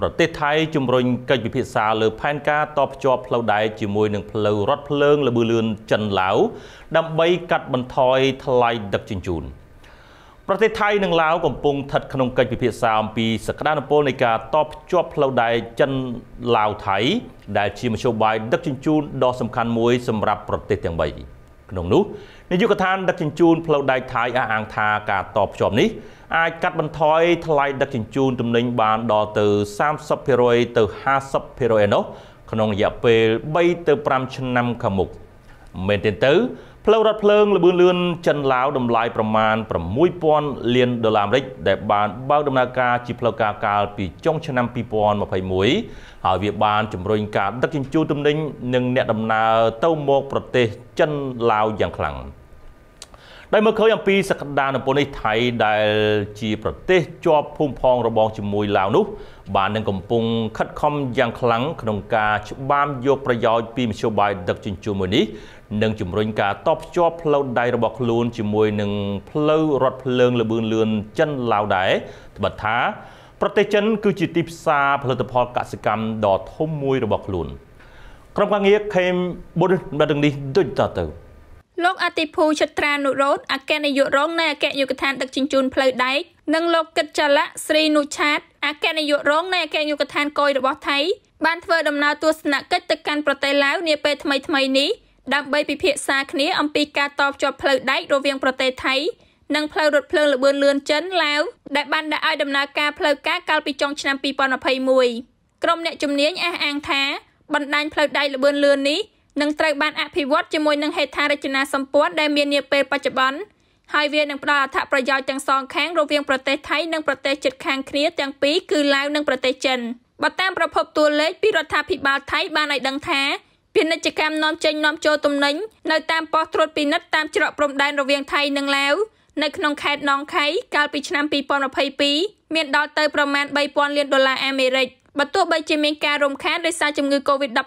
ប្រទេសថៃជំរុញកិច្ចពិភាក្សាលើផែនការតភ្ជាប់ផ្លូវដែកជាមួយនឹងផ្លូវរថភ្លើងល្បឿនលឿនចិនឡាវដើម្បីកាត់បន្ថយថ្លៃដឹកជញ្ជូន ប្រទេសថៃនិងឡាវកំពុងស្ថិតក្នុងកិច្ចពិភាក្សាអំពីសក្តានុពលនៃការតភ្ជាប់ផ្លូវដែកចិនឡាវថៃដែលជាមធ្យោបាយដឹកជញ្ជូនដ៏សំខាន់មួយសម្រាប់ប្រទេសទាំងបី។ក្នុងនោះនាយកដ្ឋានដឹកជញ្ជូនផ្លូវដែកថៃអះអាងថាការតបភ្ជាប់នេះអាចកាត់បន្ថយថ្លៃដឹកជញ្ជូនទំនិញបានដល់ទៅ30%ទៅ50%ឯណោះក្នុងរយៈពេល3ទៅ5ឆ្នាំខាងមុខមែនទេទៅផ្លូវរថភ្លើងល្បឿនលឿនចិនឡាវតម្លៃប្រមាណ6000លានដុល្លារអាមេរិកដែល បានបើកដំណើរការជាផ្លូវការកាលពីចុងឆ្នាំ2021ហើយវាបានជំរុញការដឹកជញ្ជូនទំនិញនិងអ្នកដំណើរទៅមកប្រទេសចិនឡាវយ៉ាងខ្លាំង។ដែលមើលឃើញអំពីសក្តានុពលនេះថៃដែលជាប្រទេសជាប់ភូមិផងរបងជាមួយឡាវនោះ បាននឹងកំពុងខិតខំយ៉ាងខ្លាំងក្នុងការច្បាមយកប្រយោជន៍ពីមធ្យោបាយដឹកជញ្ជូនមួយនេះនិងជំរុញការតបភ្ជាប់ផ្លូវដែករបស់ខ្លួនជាមួយនឹងផ្លូវរថភ្លើងលបឿនលឿនចិនឡាវដែរត្បិតថា ប្រទេសចិន គឺជាទីផ្សារផលិតផលកសិកម្មដ៏ធំមួយរបស់ខ្លួនក្រុមការងារខេមបុនបាទាំងនេះដូចតទៅលោកអតិភូចត្រានុរោធអគ្គនាយករងនៃអគ្គយុគដ្ឋានដឹកជញ្ជូនផ្លូវដែកនិងលោកកិតចលៈស្រីនុឆាតអគ្គនាយករងនៃអគ្គយុគដ្ឋានកយរបស់ថៃបានធ្វើដំណើរទស្សនកិច្ចទៅកាន់ប្រទេសឡាវនាពេលថ្មីៗនេះដើម្បីពិភាក្សាគ្នាអំពីការតភ្ជាប់ផ្លូវដែករវាងប្រទេសថៃនិងផ្លូវរថភ្លើងល្បឿនលឿនចិនឡាវដែលបានដាក់ឲ្យដំណើរការផ្លូវការកាលពីចុងឆ្នាំ2021ក្រុមអ្នកជំនាញអះអាងថាបណ្ដាញផ្លូវដែកល្បឿនលឿននេះនឹងត្រូវបាន អភិវឌ្ឍជាមួយនឹងហេដ្ឋារចនាសម្ព័ន្ធដែលមាននាពេលបច្ចុប្បន្នហើយវានឹងផ្ដល់អត្ថប្រយោជន៍ទាំងសងខាងរវាងប្រទេសថៃនិងប្រទេសជិតខាងគ្នាទាំងពីរគឺឡាវនិងប្រទេសចិនបើតាមប្រភពតួលេខពីរដ្ឋាភិបាលថៃបានឲ្យដឹងថាពាណិជ្ជកម្មនាំចេញនាំចូលទំនិញនៅតាមប៉ុស្តិ៍ត្រួតពិនិត្យតាមច្រកព្រំដែនរវាងថៃនិងឡាវនៅក្នុងខេត្តនងខៃកាលពីឆ្នាំ2022មានដល់ទៅប្រមាណ3000លានដុល្លារអាមេរិកបើទោះបីជាមានការរំខានដោយសារជំងឺ Covid-19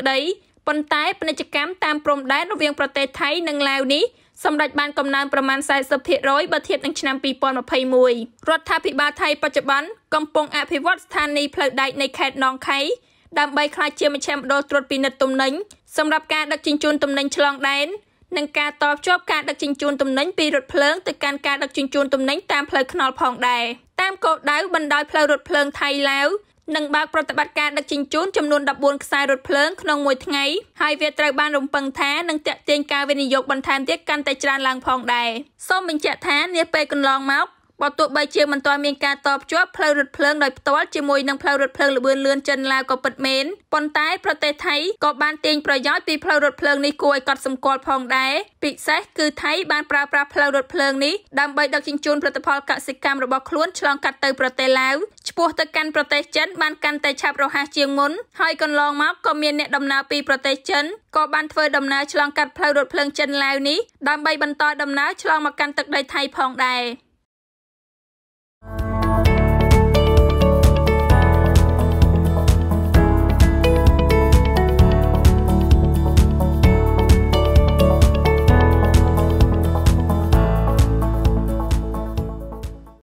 ក្តីប៉ុន្តែពាណិជ្ជកម្មតាមព្រំដែនរវាងប្រទេសថៃនិងឡាវនេះសម្រាប់បានកំណើនប្រមាណ40%បើធៀបនឹងឆ្នាំ2021រដ្ឋាភិបាលថៃបច្ចុប្បន្នកំពុងអភិវឌ្ឍស្ថានីយ៍ផ្លូវដែកនៃខេត្តនងខៃដើម្បីខ្លាចជាមជ្ឈមណ្ឌលត្រួតពិនិត្យទំនិញសម្រាប់ការដឹកជញ្ជូនទំនិញឆ្លងដែននិងការតបជាប់ការដឹកជញ្ជូនទំនិញពីរថភ្លើងទៅកាន់ការដឹកជញ្ជូនទំនិញតាមផ្លូវថ្នល់ផងដែរតាមគោលដៅបណ្ដោយផ្លូវរថភ្លើងថៃឡាវនឹងបើកប្រតិបត្តិការដឹកជញ្ជូនចំនួន14ខ្សែរថភ្លើងក្នុងមួយថ្ងៃហើយវាត្រូវបានរំពឹងថានឹងតាក់ទាញការវិនិយោគបន្ថែមទៀតកាន់តែច្រើនឡើងផងដែរសូមបញ្ជាក់ថានាពេលកន្លងមកបើទោះបីជាមិនទាន់មានការតភ្ជាប់ផ្លូវរថភ្លើងដោយផ្ទាល់ជាមួយនឹងផ្លូវរថភ្លើងល្បឿនលឿនចិនឡាវក៏ពិតមែនប៉ុន្តែប្រទេសថៃក៏បានទាញប្រយោជន៍ពីផ្លូវរថភ្លើងនេះគួរឲ្យកត់សម្គាល់ផងដែរពិសេសគឺថៃបានប្រើប្រាស់ផ្លូវរថភ្លើងនេះដើម្បីដឹកជញ្ជូនផលិតផលកសិកម្មរបស់ខ្លួនឆ្លងកាត់ទៅប្រទេសឡាវឆ្ពោះទៅកាន់ប្រទេសចិនបានកាន់តែឆាប់រហ័សជាងមុនហើយកន្លងមកក៏មានអ្នកដំណើរពីប្រទេសចិនក៏បានធ្វើដំណើរឆ្លងកាត់ផ្លូវរថភ្លើងចិនឡាវនេះដើម្បីបន្តដំណើរឆ្លងមកកាន់ទឹកដីថៃផងដែរ។